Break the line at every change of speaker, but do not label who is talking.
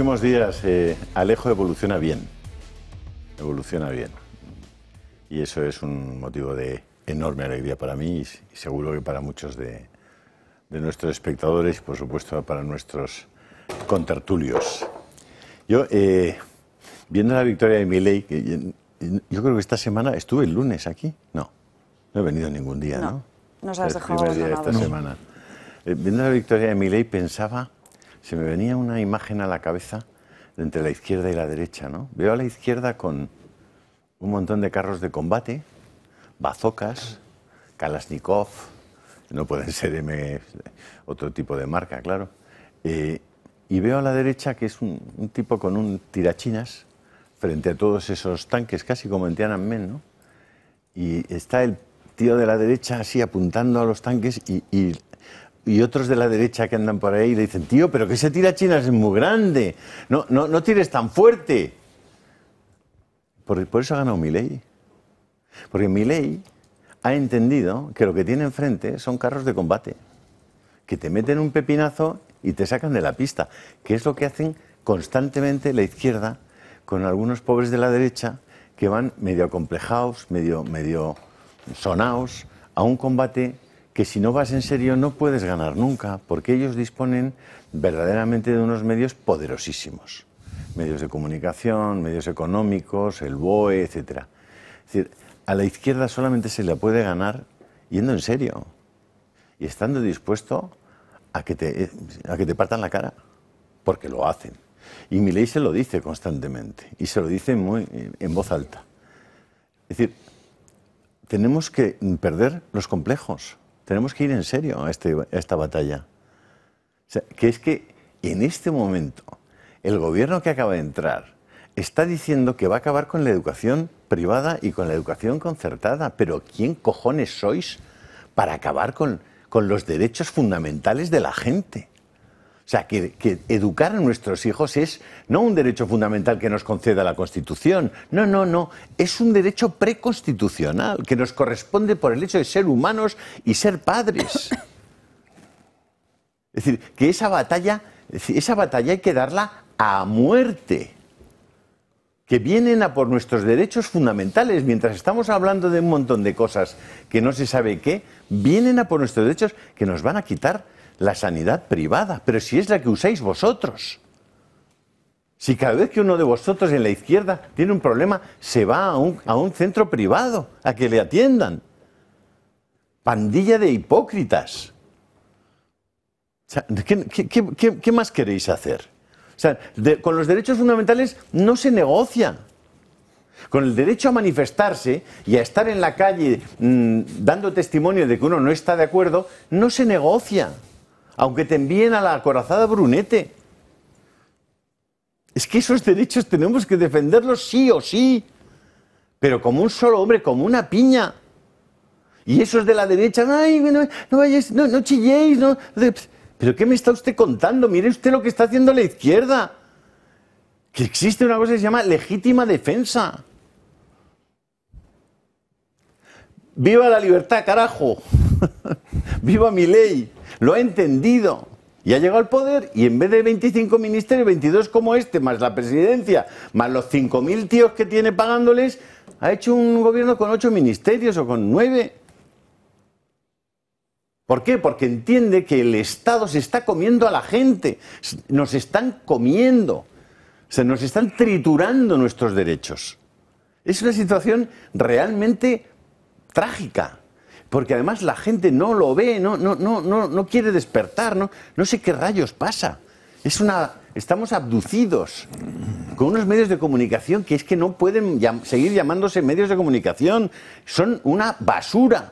últimos días eh, Alejo evoluciona bien. Evoluciona bien. Y eso es un motivo de enorme alegría para mí y seguro que para muchos de, de nuestros espectadores y por supuesto para nuestros contertulios. Yo, eh, viendo la victoria de Miley, yo creo que esta semana estuve el lunes aquí. No, no he venido ningún día, ¿no? No, nos has esta semana. Eh, viendo la victoria de Miley pensaba se me venía una imagen a la cabeza entre la izquierda y la derecha, ¿no? Veo a la izquierda con un montón de carros de combate, bazocas, Kalashnikov, no pueden ser M, otro tipo de marca, claro. Eh, y veo a la derecha que es un, tipo con un tirachinas frente a todos esos tanques, casi como en Tiananmen, ¿no? Y está el tío de la derecha así apuntando a los tanques y y otros de la derecha que andan por ahí y le dicen, tío, pero que se tira China es muy grande, no, no, no tires tan fuerte. Por, eso ha ganado Milei. Porque Milei ha entendido que lo que tiene enfrente son carros de combate, que te meten un pepinazo y te sacan de la pista, que es lo que hacen constantemente la izquierda con algunos pobres de la derecha que van medio acomplejados, medio, medio sonaos a un combate que si no vas en serio no puedes ganar nunca, porque ellos disponen verdaderamente de unos medios poderosísimos, medios de comunicación, medios económicos, el BOE, etc. Es decir, a la izquierda solamente se le puede ganar yendo en serio y estando dispuesto a que te, a que te partan la cara, porque lo hacen. Y ley se lo dice constantemente y se lo dice muy, en voz alta. Es decir, tenemos que perder los complejos. Tenemos que ir en serio a, este, esta batalla. que es que en este momento el gobierno que acaba de entrar está diciendo que va a acabar con la educación privada y con la educación concertada. Pero ¿quién cojones sois para acabar con los derechos fundamentales de la gente? O sea, que, educar a nuestros hijos es no un derecho fundamental que nos conceda la Constitución, no, no, no, es un derecho preconstitucional que nos corresponde por el hecho de ser humanos y ser padres. Es decir, que esa batalla, esa batalla hay que darla a muerte que vienen a por nuestros derechos fundamentales, mientras estamos hablando de un montón de cosas que no se sabe qué, vienen a por nuestros derechos que nos van a quitar la sanidad privada, pero si es la que usáis vosotros. Si cada vez que uno de vosotros en la izquierda tiene un problema, se va a un, centro privado a que le atiendan. Pandilla de hipócritas. qué, más queréis hacer? con los derechos fundamentales no se negocia. Con el derecho a manifestarse y a estar en la calle mm, dando testimonio de que uno no está de acuerdo, no se negocia aunque te envíen a la acorazada Brunete. Es que esos derechos tenemos que defenderlos sí o sí, pero como un solo hombre, como una piña. Y esos de la derecha, Ay, no, no, no chilléis, no. ¿Pero qué me está usted contando? Mire usted lo que está haciendo la izquierda. Que existe una cosa que se llama legítima defensa. ¡Viva la libertad, carajo! ¡Viva mi ley! Lo ha entendido. Y ha llegado al poder y en vez de 25 ministerios, 22 como este, más la presidencia, más los 5.000 tíos que tiene pagándoles, ha hecho un gobierno con 8 ministerios o con 9. ¿Por qué? Porque entiende que el Estado se está comiendo a la gente, nos están comiendo, se nos están triturando nuestros derechos. Es una situación realmente trágica porque además la gente no lo ve, no, no, no, no, no quiere despertar, no, no sé qué rayos pasa. Es una, estamos abducidos con unos medios de comunicación que es que no pueden seguir llamándose medios de comunicación, son una basura.